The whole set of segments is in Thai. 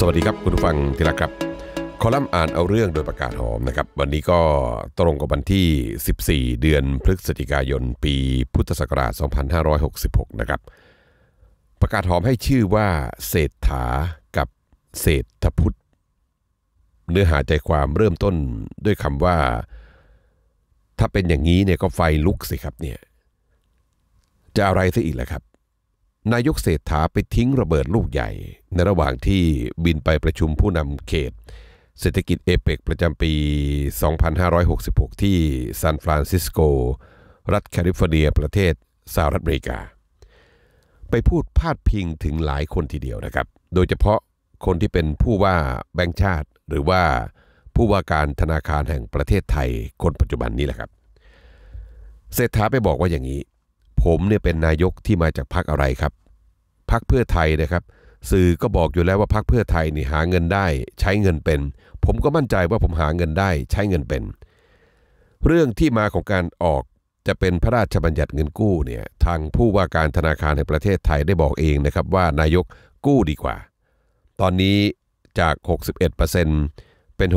สวัสดีครับ คุณผู้ฟังที่รักครับ คอลัมน์อ่านเอาเรื่องโดยประกาศหอมนะครับ วันนี้ก็ตรงกับวันที่ 14 เดือนพฤศจิกายน ปีพุทธศักราช 2566 นะครับ ประกาศหอมให้ชื่อว่าเศรษฐากับเศรษฐพุทธเนื้อหาใจความเริ่มต้นด้วยคำว่า ถ้าเป็นอย่างนี้เนี่ยก็ไฟลุกสิครับเนี่ย จะอะไรซะอีกล่ะครับนายกเศรษฐาไปทิ้งระเบิดลูกใหญ่ ในระหว่างที่บินไปประชุมผู้นำเขต เศรษฐกิจเอเปกประจำปี 2566 ที่ซานฟรานซิสโก รัฐแคลิฟอร์เนียประเทศสหรัฐอเมริกา ไปพูดพาดพิงถึงหลายคนทีเดียวนะครับ โดยเฉพาะคนที่เป็นผู้ว่าแบงค์ชาติหรือว่าผู้ว่าการธนาคารแห่งประเทศไทยคนปัจจุบันนี้แหละครับ เศรษฐาไปบอกว่าอย่างนี้ผมเนี่ยเป็นนายกที่มาจากพรรคอะไรครับพรรคเพื่อไทยนะครับ สื่อก็บอกอยู่แล้วว่าพรรคเพื่อไทยนี่หาเงินได้ใช้เงินเป็น ผมก็มั่นใจว่าผมหาเงินได้ใช้เงินเป็น เรื่องที่มาของการออกจะเป็นพระราชบัญญัติเงินกู้เนี่ยทางผู้ว่าการธนาคารแห่งประเทศไทยได้บอกเองนะครับว่านายกกู้ดีกว่า ตอนนี้จาก61%เป็น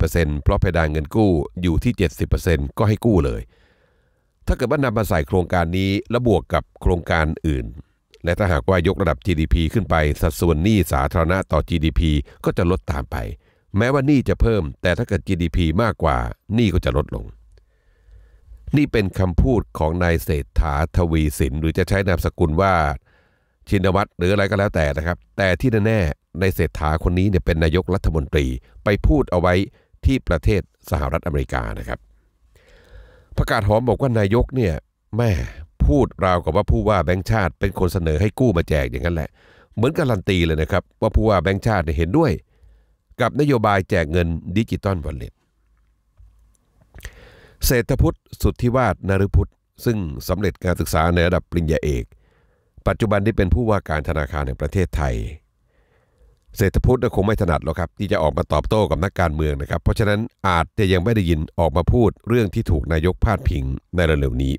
64%เพราะเพดานเงินกู้อยู่ที่ 70%ก็ให้กู้เลยถ้าเกิดว่านำมาใส่โครงการนี้และบวกกับโครงการอื่น และถ้าหากว่ายกระดับ GDP ขึ้นไป สัดส่วนหนี้สาธารณะต่อ GDP ก็จะลดตามไป แม้ว่าหนี้จะเพิ่ม แต่ถ้าเกิด GDP มากกว่า หนี้ก็จะลดลง นี่เป็นคำพูดของนายเศรษฐาทวีสิน หรือจะใช้นามสกุลว่า ชินวัตรหรืออะไรก็แล้วแต่นะครับ แต่ที่แน่ๆในเศรษฐาคนนี้เนี่ยเป็นนายกรัฐมนตรีไปพูดเอาไว้ที่ประเทศสหรัฐอเมริกานะครับประกาศหอมบอกว่านายกเนี่ยแม่พูดราวกับว่าผู้ว่าแบงค์ชาติเป็นคนเสนอให้กู้มาแจกอย่างนั้นแหละเหมือนการันตีเลยนะครับ ว่าผู้ว่าแบงค์ชาติเห็นด้วย กับนโยบายแจกเงินดิจิตอลวอลเล็ต เศรษฐพุทธสุทธิวาสนฤพุทธ ซึ่งสำเร็จการศึกษาในระดับปริญญาเอก ปัจจุบันที่เป็นผู้ว่าการธนาคารแห่งประเทศไทยเศรษฐพุทธคงไม่ถนัดหรอกครับที่จะออกมาตอบโต้กับนักการเมืองนะครับเพราะฉะนั้นอาจจะยังไม่ได้ยินออกมาพูดเรื่องที่ถูกนายกพาดพิงในเร็วนี้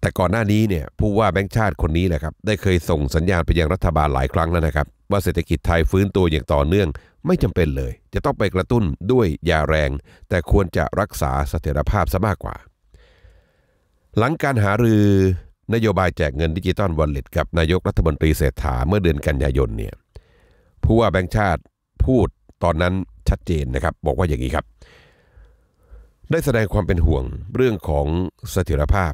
แต่ก่อนหน้านี้เนี่ยผู้ว่าแบงค์ชาติคนนี้แหละครับได้เคยส่งสัญญาณไปยังรัฐบาลหลายครั้งแล้วนะครับว่าเศรษฐกิจไทยฟื้นตัวอย่างต่อเนื่องไม่จำเป็นเลย จะต้องไปกระตุ้นด้วยยาแรง แต่ควรจะรักษาเสถียรภาพซะมากกว่า หลังการหารือนโยบายแจกเงินดิจิตอลวอลเล็ตกับนายกรัฐมนตรีเศรษฐาเมื่อเดือนกันยายนเนี่ยผู้ว่าแบงค์ชาติพูดตอนนั้นชัดเจนนะครับ บอกว่าอย่างนี้ครับ ได้แสดงความเป็นห่วงเรื่องของเสถียรภาพ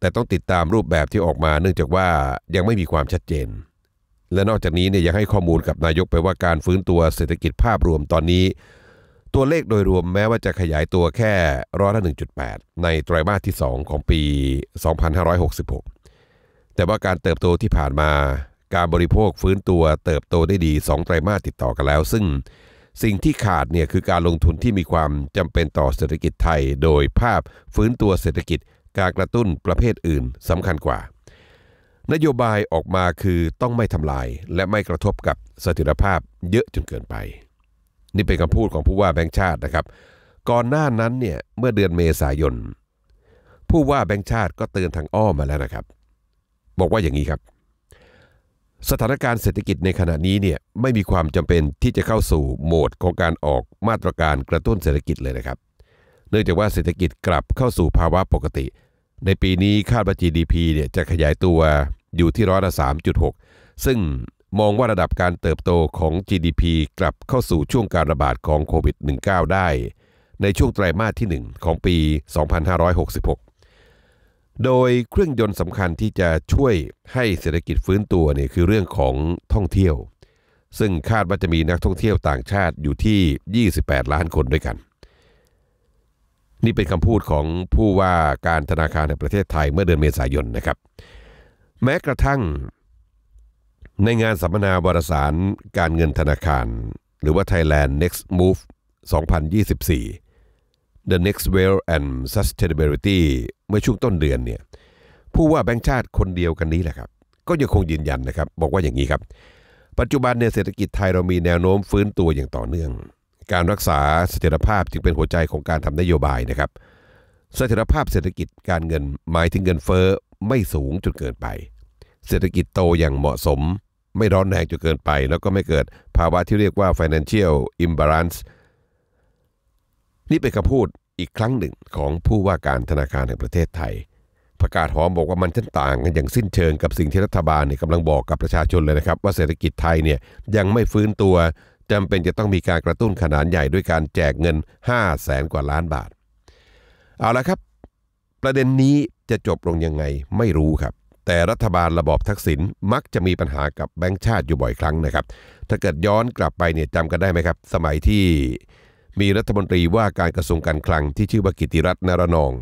แต่ต้องติดตามรูปแบบที่ออกมาเนื่องจากว่ายังไม่มีความชัดเจน และนอกจากนี้เนี่ยยังให้ข้อมูลกับนายกไปว่าการฟื้นตัวเศรษฐกิจภาพรวมตอนนี้ ตัวเลขโดยรวมแม้ว่าจะขยายตัวแค่ร้อยละ1.8 ในไตรมาสที่ 2 ของปี 2566 แต่ว่าการเติบโตที่ผ่านมาการบริโภคฟื้นตัวเติบโตได้ดี 2 ไตรมาสติดต่อกันแล้ว ซึ่งสิ่งที่ขาดเนี่ยคือการลงทุนที่มีความจำเป็นต่อเศรษฐกิจไทย โดยภาพฟื้นตัวเศรษฐกิจการกระตุ้นประเภทอื่นสำคัญกว่า นโยบายออกมาคือต้องไม่ทำลายและไม่กระทบกับเสถียรภาพเยอะจนเกินไป นี่เป็นคำพูดของผู้ว่าแบงค์ชาตินะครับ ก่อนหน้านั้นเนี่ยเมื่อเดือนเมษายนผู้ว่าแบงค์ชาติก็เตือนทางอ้อมมาแล้วนะครับ บอกว่าอย่างนี้ครับสถานการณ์เศรษฐกิจในขณะนี้เนี่ยไม่มีความจำเป็นที่จะเข้าสู่โหมดของการออกมาตรการกระตุ้นเศรษฐกิจเลยนะครับ เนื่องจากว่าเศรษฐกิจกลับเข้าสู่ภาวะปกติ ในปีนี้คาดว่า GDP เนี่ยจะขยายตัวอยู่ที่ร้อยละ3.6 ซึ่งมองว่าระดับการเติบโตของ GDP กลับเข้าสู่ช่วงการระบาดของโควิด -19 ได้ ในช่วงไตรมาสที่ 1 ของปี 2566โดยเครื่องยนต์สำคัญที่จะช่วยให้เศรษฐกิจฟื้นตัวเนี่ยคือเรื่องของท่องเที่ยว ซึ่งคาดว่าจะมีนักท่องเที่ยวต่างชาติอยู่ที่ 28 ล้านคนด้วยกัน นี่เป็นคำพูดของผู้ว่าการธนาคารแห่งประเทศไทยเมื่อเดือนเมษายนนะครับ แม้กระทั่งในงานสัมมนาวารสารการเงินธนาคาร หรือว่า Thailand Next Move 2024 The Next Well and Sustainability เมื่อช่วงต้นเดือนเนี่ยผู้ว่าแบงค์ชาติคนเดียวกันนี้แหละครับก็ยังคงยืนยันนะครับ บอกว่าอย่างนี้ครับ ปัจจุบันเนี่ยเศรษฐกิจไทยเรามีแนวโน้มฟื้นตัวอย่างต่อเนื่อง การรักษาเสถียรภาพจึงเป็นหัวใจของการทำนโยบายนะครับเสถียรภาพเศรษฐกิจการเงินหมายถึงเงินเฟ้อไม่สูงจนเกินไป เศรษฐกิจโตอย่างเหมาะสม ไม่ร้อนแรงจนเกินไป แล้วก็ไม่เกิดภาวะที่เรียกว่า financial imbalance นี่เป็นคำพูดอีกครั้งหนึ่งของผู้ว่าการธนาคารแห่งประเทศไทย ประกาศหอมบอกว่ามันชั้นต่างกันอย่างสิ้นเชิงกับสิ่งที่รัฐบาลกำลังบอกกับประชาชนเลยนะครับว่าเศรษฐกิจไทยเนี่ยยังไม่ฟื้นตัว จำเป็นจะต้องมีการกระตุ้นขนาดใหญ่ด้วยการแจกเงิน 5 0 0แสนกว่าล้านบาท เอาละครับ ประเด็นนี้จะจบลงยังไงไม่รู้ครับ แต่รัฐบาลระบอบทักษิณมักจะมีปัญหากับแบงค์ชาติอยู่บ่อยครั้งนะครับ ถ้าเกิดย้อนกลับไปเนี่ยจำกันได้ไหมครับ สมัยที่มีรัฐมนตรีว่าการกระทรวงการคลังที่ชื่อว่ากิติรัตน์นรนอง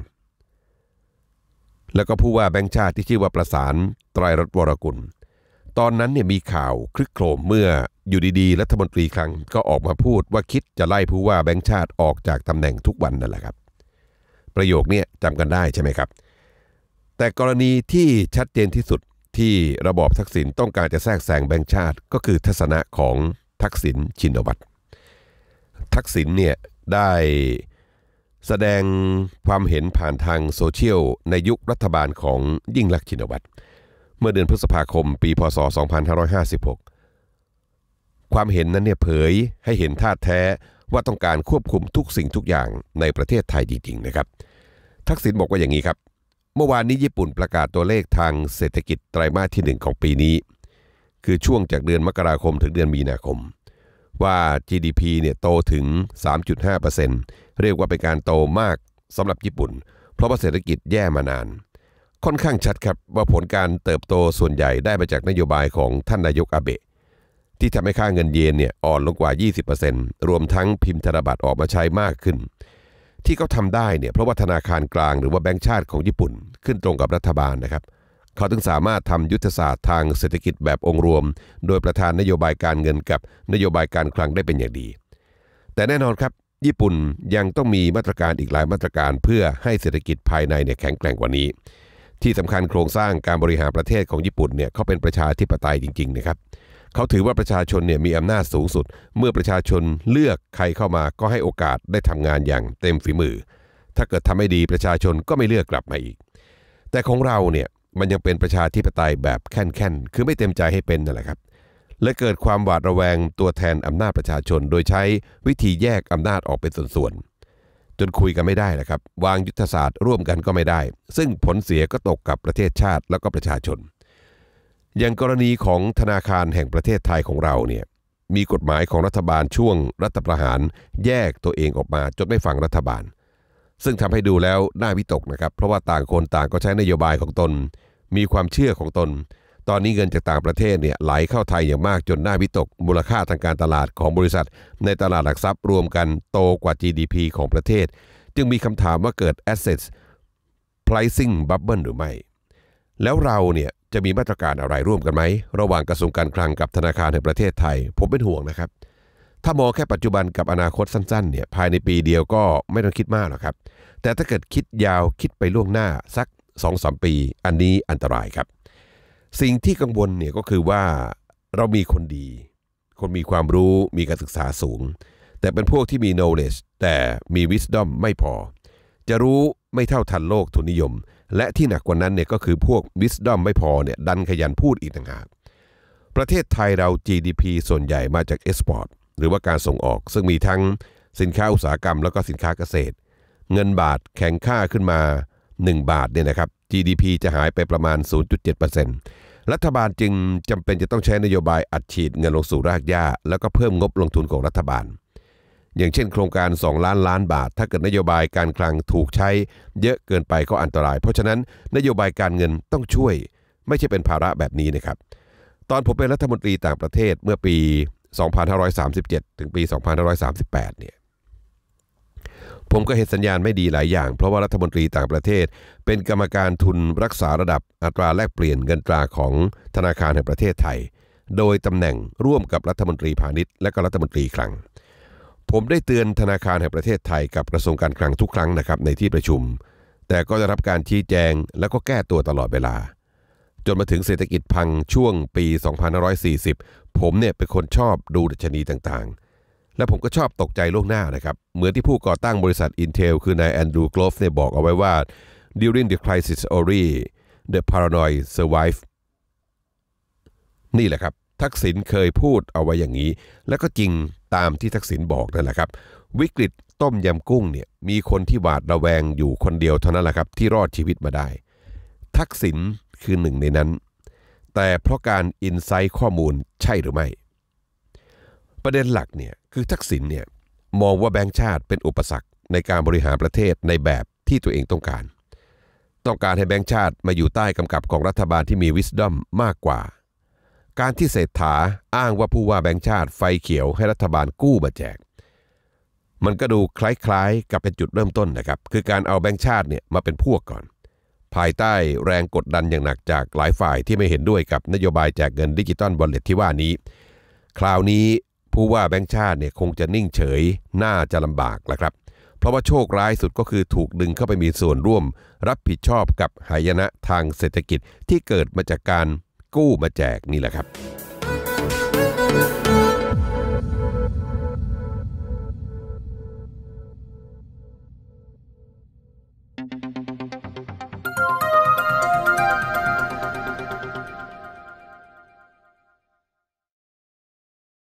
แล้วก็ผู้ว่าแบงค์ชาติที่ชื่อว่าประสานตรยรัตนวรกุล ตอนนั้นเนี่ยมีข่าวคลึกโครมเมื่ออยู่ดีๆรัฐมนตรีคลังก็ออกมาพูดว่าคิดจะไล่ผู้ว่าแบงค์ชาติออกจากตำแหน่งทุกวันนั่นแหละครับ ประโยคนี้จำกันได้ใช่ไหมครับ แต่กรณีที่ชัดเจนที่สุดที่ระบอบทักษิณต้องการจะแทรกแซงแบงค์ชาติ ก็คือทัศนะของทักษิณชินวัตรทักษิณเนี่ยได้แสดงความเห็นผ่านทางโซเชียลในยุครัฐบาลของยิ่งลักษณ์ชินวัตรเมื่อเดือนพฤษภาคม ปีพศ 2556 ความเห็นนั้นเนี่ยเผยให้เห็นท่าแท้ว่าต้องการควบคุมทุกสิ่งทุกอย่างในประเทศไทยจริงๆนะครับทักษิณบอกว่าอย่างนี้ครับ เมื่อวานนี้ญี่ปุ่นประกาศตัวเลขทางเศรษฐกิจไตรมาสที่1ของปีนี้คือช่วงจากเดือนมกราคมถึงเดือนมีนาคมว่า GDP เนี่ยโตถึง 3.5%เรียกว่าเป็นการโตมากสำหรับญี่ปุ่น เพราะว่าเศรษฐกิจแย่มานาน ค่อนข้างชัดครับว่าผลการเติบโตส่วนใหญ่ได้มาจากนโยบายของท่านนายกอาเบะที่ทำให้ค่าเงินเยนเนี่ยอ่อนลงกว่า 20%รวมทั้งพิมพ์ธนบัตรออกมาใช้มากขึ้น ที่เขาทำได้เนี่ยเพราะว่าธนาคารกลางหรือว่าแบงก์ชาติของญี่ปุ่น ขึ้นตรงกับรัฐบาลนะครับเเขาถึงสามารถทำยุทธศาสตร์ทางเศรษฐกิจแบบองค์รวม โดยประธานนโยบายการเงินกับนโยบายการคลังได้เป็นอย่างดี แต่แน่นอนครับ ญี่ปุ่นยังต้องมีมาตรการอีกหลายมาตรการเพื่อให้เศรษฐกิจภายในเนี่ยแข็งแกร่งกว่านี้ ที่สำคัญโครงสร้างการบริหารประเทศของญี่ปุ่นเนี่ยเขาเป็นประชาธิปไตยจริง ๆนะครับ เขาถือว่าประชาชนเนี่ยมีอำนาจสูงสุด เมื่อประชาชนเลือกใครเข้ามาก็ให้โอกาสได้ทำงานอย่างเต็มฝีมือ ถ้าเกิดทำไม่ดีประชาชนก็ไม่เลือกกลับมาอีก แต่ของเราเนี่ยมันยังเป็นประชาธิปไตยแบบแค่นๆ คือไม่เต็มใจให้เป็นนั่นแหละครับ และเกิดความหวาดระแวงตัวแทนอำนาจประชาชน โดยใช้วิธีแยกอำนาจออกเป็นส่วนๆ จนคุยกันไม่ได้นะครับ วางยุทธศาสตร์ร่วมกันก็ไม่ได้ ซึ่งผลเสียก็ตกกับประเทศชาติแล้วก็ประชาชน อย่างกรณีของธนาคารแห่งประเทศไทยของเราเนี่ยมีกฎหมายของรัฐบาลช่วง รัฐประหาร แยกตัวเองออกมาจนไม่ฟังรัฐบาลซึ่งทำให้ดูแล้วน่าวิตกนะครับ เพราะว่าต่างคนต่างก็ใช้นโยบายของตน มีความเชื่อของตน ตอนนี้เงินจากต่างประเทศเนี่ยไหลเข้าไทยอย่างมากจนน่าวิตก มูลค่าทางการตลาดของบริษัท ในตลาดหลักทรัพย์ รวมกันโตกว่า GDP ของประเทศ จึงมีคำถามว่าเกิด assets pricing bubble หรือไม่แล้วเราเนี่ยจะมีมาตรการอะไรร่วมกันไหมระหว่างกระทรวงการคลังกับธนาคารแห่งประเทศไทยผมเป็นห่วงนะครับถ้ามองแค่ปัจจุบันกับอนาคตสั้นๆเนี่ยภายในปีเดียวก็ไม่ต้องคิดมากหรอกครับ แต่ถ้าเกิดคิดยาวคิดไปล่วงหน้าสัก2อสปี อันนี้อันตรายครับ สิ่งที่กังวลเนี่ยก็คือว่าเรามีคนดี คนมีความรู้มีการศึกษาสูง แต่เป็นพวกที่มี knowledge แต่มี wisdom ไม่พอ จะรู้ไม่เท่าทันโลกทุนนิยม และที่หนักกว่านั้นเนี่ยก็คือพวก wisdom ไม่พอเนี่ยดันขยันพูดอีกต่างหากประเทศไทยเรา GDP ส่วนใหญ่มาจาก e อ p o r t อร์ตหรือว่าการส่งออกซึ่งมีทั้งสินค้าอุตสาหกรรมแล้วก็สินค้าเกษตร เงินบาทแข็งค่าขึ้นมา 1 บาท เนี่ยนะครับ GDP จะหายไปประมาณ 0.7%รัฐบาลจึงจำเป็นจะต้องใช้นโยบายอัดฉีดเงินลงสู่รากหญ้าแล้วก็เพิ่มงบลงทุนของรัฐบาล อย่างเช่นโครงการ 2 ล้านล้านบาท ถ้าเกิดนโยบายการคลังถูกใช้ เยอะเกินไปก็อันตราย เพราะฉะนั้นนโยบายการเงินต้องช่วย ไม่ใช่เป็นภาระแบบนี้นะครับตอนผมเป็นรัฐมนตรีต่างประเทศเมื่อปี2537 ถึงปี 2538 เนี่ย ผมก็เห็นสัญญาณไม่ดีหลายอย่าง เพราะว่ารัฐมนตรีต่างประเทศ เป็นกรรมการทุนรักษาระดับอัตราแลกเปลี่ยนเงินตราของธนาคารแห่งประเทศไทย โดยตำแหน่งร่วมกับรัฐมนตรีพาณิชย์ และก็รัฐมนตรีคลัง ผมได้เตือนธนาคารแห่งประเทศไทย กับกระทรวงการ คลังทุกครั้งนะครับ ในที่ประชุม แต่ก็จะรับการชี้แจงและก็แก้ตัวตลอดเวลาจนมาถึงเศรษฐกิจพังช่วงปี2540 ผมเนี่ยเป็นคนชอบดูดัชนีต่าง ๆ และผมก็ชอบตกใจล่วงหน้านะครับ เหมือนที่ผู้ก่อตั้งบริษัท Intel คือนายแอนดรูว์กลอฟเนี่ยบอกเอาไว้ว่า during the crisis only the paranoid survive นี่แหละครับ ทักษิณเคยพูดเอาไว้อย่างนี้ และก็จริงตามที่ทักษิณบอกนั่นแหละครับ วิกฤตต้มยำกุ้งเนี่ยมีคนที่หวาดระแวงอยู่คนเดียวเท่านั้นแหละครับที่รอดชีวิตมาได้ ทักษิณคือหนึ่งในนั้น แต่เพราะการอินไซต์ข้อมูลใช่หรือไม่ ประเด็นหลักเนี่ยคือทักษิณเนี่ยมองว่าแบงค์ชาติ เป็นอุปสรรคในการบริหารประเทศในแบบที่ตัวเองต้องการ ต้องการให้แบงค์ชาติมาอยู่ใต้กำกับของรัฐบาลที่มีวิสดอมมากกว่า การที่เศรษฐาอ้างว่าผู้ว่าแบงค์ชาติ ไฟเขียวให้รัฐบาลกู้มาแจก มันก็ดูคล้ายๆกับเป็นจุดเริ่มต้นนะครับ คือการเอาแบงค์ชาติเนี่ยมาเป็นพวกก่อนภายใต้แรงกดดันอย่างหนักจากหลายฝ่ายที่ไม่เห็นด้วยกับนโยบายแจกเงินดิจิตอลบอลเลตที่ว่านี้ คราวนี้ผู้ว่าแบงค์ชาติเนี่ยคงจะนิ่งเฉยน่าจะลำบากแหละครับ เพราะว่าโชคร้ายสุดก็คือถูกดึงเข้าไปมีส่วนร่วม รับผิดชอบกับหายนะทางเศรษฐกิจที่เกิดมาจากการกู้มาแจกนี่แหละครับ